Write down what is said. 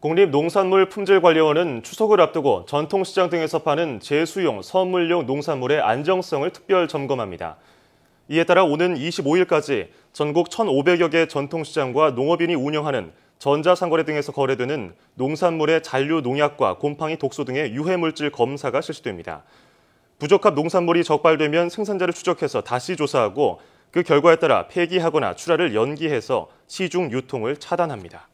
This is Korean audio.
국립농산물품질관리원은 추석을 앞두고 전통시장 등에서 파는 제수용, 선물용 농산물의 안정성을 특별 점검합니다. 이에 따라 오는 25일까지 전국 1,500여 개 전통시장과 농업인이 운영하는 전자상거래 등에서 거래되는 농산물의 잔류 농약과 곰팡이 독소 등의 유해물질 검사가 실시됩니다. 부적합 농산물이 적발되면 생산자를 추적해서 다시 조사하고 그 결과에 따라 폐기하거나 출하를 연기해서 시중 유통을 차단합니다.